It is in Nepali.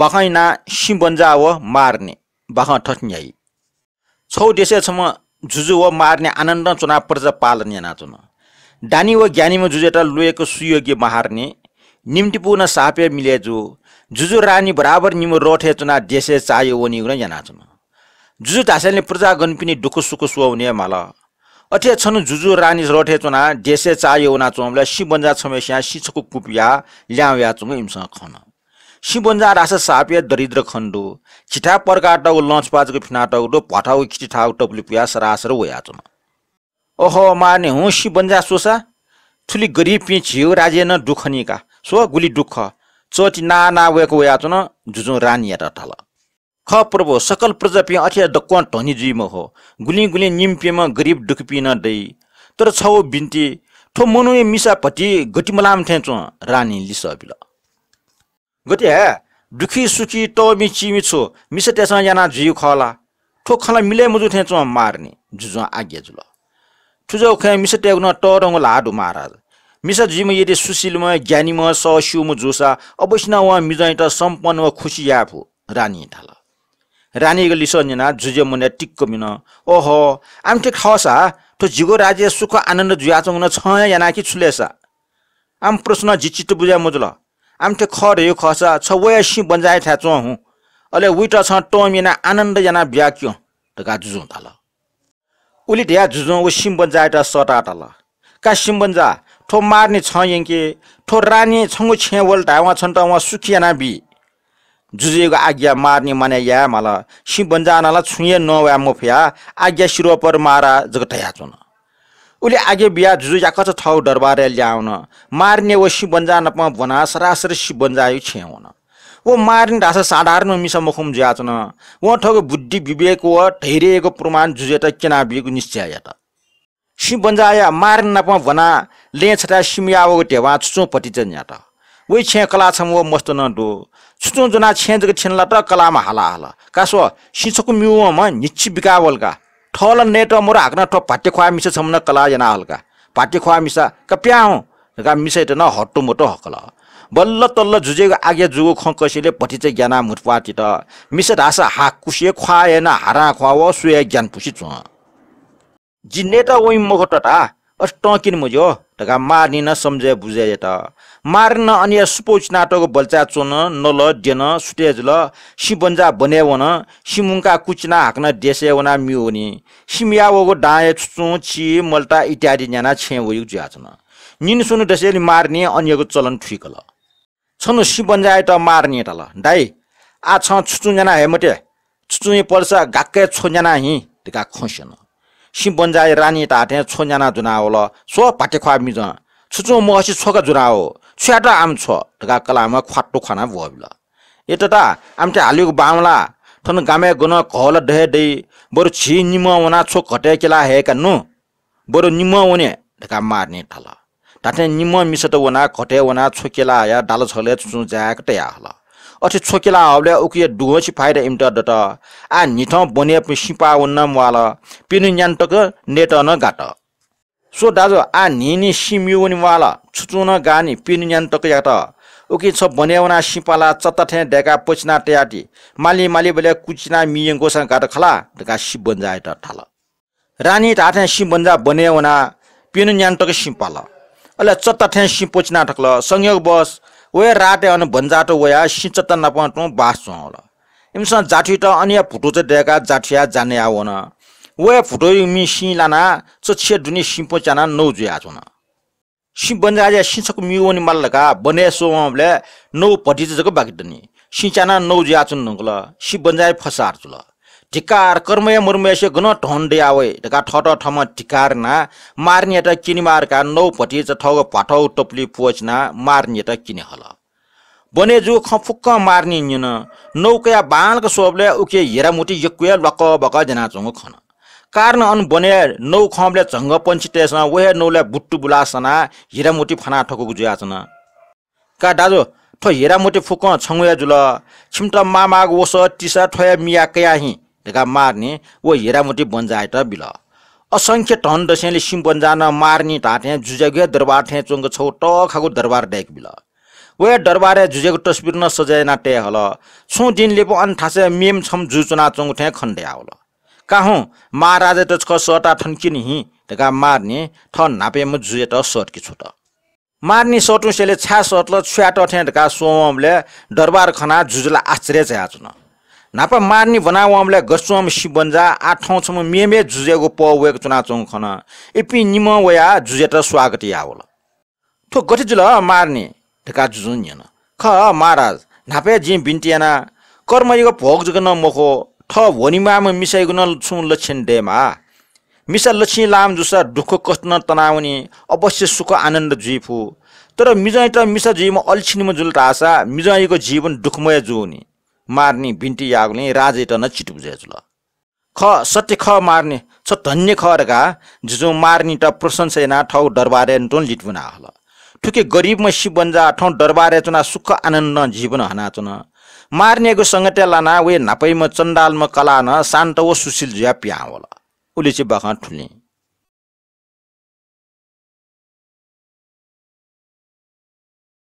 बखै ना सिम्बन्जा व मार्ने बख ठस्याई छौ देशेसम्म झुझु व मार्ने आनन्द चुनाव प्रजा पालन नाचुन दानी व ज्ञानीमा जुझेटा लुएको सुयोग्य मार्ने निम्तिपूर्ण सापे मिलेजु जुजु रानी बराबर निमो रोठे चुना देशे चाहियो वनि उन या जुजु धासेले प्रजा पनि दुःख सुख सुहाउने माल अठे छनु जुजु रानी रोठे चुना देशे चाहियो नाचुमलाई सिबन्जा छमेस्या सिचको कुपिया ल्याउ याचुङ इमसँग खन सिबन्जा रासा सापिया दरिद्र खण्डो छिठा पर्काटाउ लन्च पाचको फिनाटाउ र भटाउ खिचिठाउ टप्लु प्यास रास र वयाचमा ओहो माने हुँ सिबन्जा सोसा ठुली गरिब छियो राजेन दुखनिका सो गुली दुःख चोटी ना ना वेको जुजु रानी रानिया रटल ख प्रभो सकल प्रजापी अथिया डक्वान धनी म हो गुली गुली निम्पेमा गरिब दुखपि न दै तर छौ बिन्ती ठो मनुए मिसापट्टि गटिमलाम ठेचो रानी लिस गति हे दुखी सुखी टमी चिमी छु मिसे त्यसमा याना झिउ खला ठो खला मिले मुजु थे चो मार्ने जुजु आज्ञा जुल ठुजो खे मिसे टेग न टरङ लाडु महाराज मिसे जिम यदि सुशीलम ज्ञानीम सशिवम म अवश्य न वा मिजाइ त सम्पन्न वा खुसी याफ रानी ठाल रानी लिसो निना जुजे मुने टिक्क मिन ओहो टिक खसा ठो जिगो राज्य सुख आनन्द जुयाचङ न छ याना कि छुलेसा आम प्रश्न जिचित बुझा मजुला आमठे खरयो खस छ वयासी बन्जाय था चो हुँ अले विट छ टमिना आनन्दजना ब्याक्यो ढका जुझौँ त ल उली ढ्या जुझौँ ऊ सिम बन्जाए त सटा ल का सिम बन्जा ठो मार्ने छ यङ्के ठो रानी छङ्गु छे वल्टा उहाँ छन् त उहाँ सुखियाना बि ग आज्ञा मार्ने माने या माला सिम छुये न व मुफिया आज्ञा सिरोपर मारा जगतया न उसले आगे बिहा जुजु याकच ठाउँ दरबारे ल्याउन मार्ने ओ सि बन्जानपमा भना सरासरी सि बन्जायो छ्याउन ओ मार्ने रास साधारण मिस मुखुम ज्याचन ओ ठाउँको बुद्धि विवेक व धैर्यको प्रमाण जुजेत केनाबिएको निश्चय त सि बन्जाया मार्ने नपमा भना ले छटा टेवा चुचो पटिचन या त ओ छे कला छ ओ मस्त न डो छुचो जना छेजको छिनला त कलामा हाला हाला कासो सिचोको मिउमा बिका बिकावलका ठल नेट मोर हाक्न ठ पाठ्य खुवा मिस सम्म कला जना हल्का पाठ्य खुवा मिसा कप्याउँ गा मिसै न हट्टो मोटो हकल बल्ल तल्ल जुजेको आज्ञा जुगो ख कसैले चाहिँ ज्ञाना मुटपाटित मिस ढासा हाक कुसिए खुवाएन हारा खुवाओ सुया ज्ञान पुसी चुह जिन्ने त ओइ मखो टकिन मुजो ढका न सम्झे बुझे त मार्न अनि सुपोच नाटक बल्चा चोन नल डेन सुटेज ल सिबन्जा बने वन सिमुङका कुचना हाक्न डेसे वना मियोनी सिमिया वगो डाँए छुचु छि मल्टा इत्यादि न्याना छे वयु ज्याचन निन सुनु डसेली मार्ने अन्यको चलन ठिक ल छनु सिबन्जा त मार्ने त ल दाइ आ छ छुचु न्याना हेमटे छुचु पल्छ गाक्कै छोन्याना हि ढका खोसेन सिंह बन्जाए रानी ताते छोजाना जुनाओ ल छो पाते खुवा मिज छुच म असी छोका हो छुआटो आम छ कला कलामा खुवाटो खाना भ यता आम्तो बामला थन गामे गाम गुना कल दही बरु छि निमओना छो खट्या केला हेका नु बरु निमओने ढका मार्ने ठाला ताते निम मिसत ओना खट्या ओना छोकेला हे डालुचौँ ज्याक त्यहाँ होला अठी छोकेला हबले उकिए डुहोछि फाइदा इम्टर डट आ निठ बने सिपा उन्न वाल पिनु न्यान्तक नेट न गाट सो दाजु आ निनि सिम्युनि वाल न गानी पिनु न्यान्तक याट उकि छ बन्याउना सिपाला चत्तठे ढेका पोचना ट्याटी माली माली बेला कुचिना मियङकोसँग गाट खला ढका सिप बन्जा त ठाल रानी ठाठे सिप बन्जा बन्याउना पिनु न्यान्तक सिपाल अहिले चत्तठे सिप पोचना ठक्ल संयोग बस ओए राते अनि भन्जाटो वया सिचत नपाटो बास होला इमसँग जाठी त अन्य फुटो चाहिँ डेका जाठिया जाने आवन वे फुटो मि सिँ लाना चोछे दुनि सिम्पो चाना नौ जुया छन सि बन्जाया सिचक मिवनि मल्लका बने नौ पटी जको बाकी दनि सिचाना नौ जुया छु नङ्गल सि बन्जा फसार ल ढिकार कर्मय मुर्मेसे गुण ढोन्डे आवे ढका ठट ठम ढिकार ना मार्ने त किनिमारका नौपटी चठग पाठौ टोप्ली पोचना मार्ने त किने हल बनेजु खफुक्क मार्ने निन नौकया बालको सोबले उके हेरामुटी यक्वे लक बक जना खन कारण अन बने नौ खमले झङ्ग पन्छी टेसन वहे नौले बुट्टु बुलासना हिरामुटी फना ठोकको जुयाचन का दाजु ठो हिरामुटी फुक छङ्या जुल छिम्ट मामाग ओस टिसा ठोया मिया कयाही ढेका मार्ने व हेरामुटी त बिल असङ्ख्य टन दसैँले सिम बन्जान मार्ने ढाँटे जुजेको दरबार ठ्याँ चोङ्गो छौ टखाको दरबार ड्याक बिल वे दरबार झुजेको तस्बिर न सजाय नाट्य हल छु दिनले पो अन्ठासे मेम छम जुचुना चोङ ठे खन्ड्या हल काहुँ महाराज त छ सटा ठन्की हि ढेका मार्ने ठन म जुजे त कि छोट मार्ने सटुसेले छ्या सटल छ्याट ठ्याँ ढेका सोमले दरबार खना जुजला आश्चर्य चाहिँ आचुन नापा मार्ने बनावमले गसुम सिबन्जा आठौँसम्म मेमे जुजेको प वेक चुनाचौँ खन एपी निम वया जुजेट स्वागत यावल थो गठे जुल मार्ने ढेका जुजुन ख महाराज नापे जे बिन्टियाना कर्मयोग भोग जुग न मोखो ठ भनीमा मिसाइगु न छु लक्षण डेमा मिसा लक्ष्मी लाम जुसा दुःख कष्ट न तनाउने अवश्य सुख आनन्द जुइफु तर मिजाइ त मिसा जुइमा अल्छिनीमा जुल आशा मिजैको जीवन दुःखमय जुउने ಮಾರ್ನಿ ಬಿಂಟಿಯಾಗ್ಲಿ ರಾಜೇಟನ ल ख सत्य ख मार्ने छ धन्य खरगा झुझो मार्ने त प्रशंसेना ठाउँ दरबारे टोन लिटबुना हल ठुके गरिब शिव बन्जा ठाउँ डरबारे चुना सुख आनन्द जीवन हना चुन मार्नेको सङ्गटे लाना वे नापैमा चण्डालमा कला न शान्त ओ सुशील जुया पिया होला उसले चाहिँ बखान ठुल्ने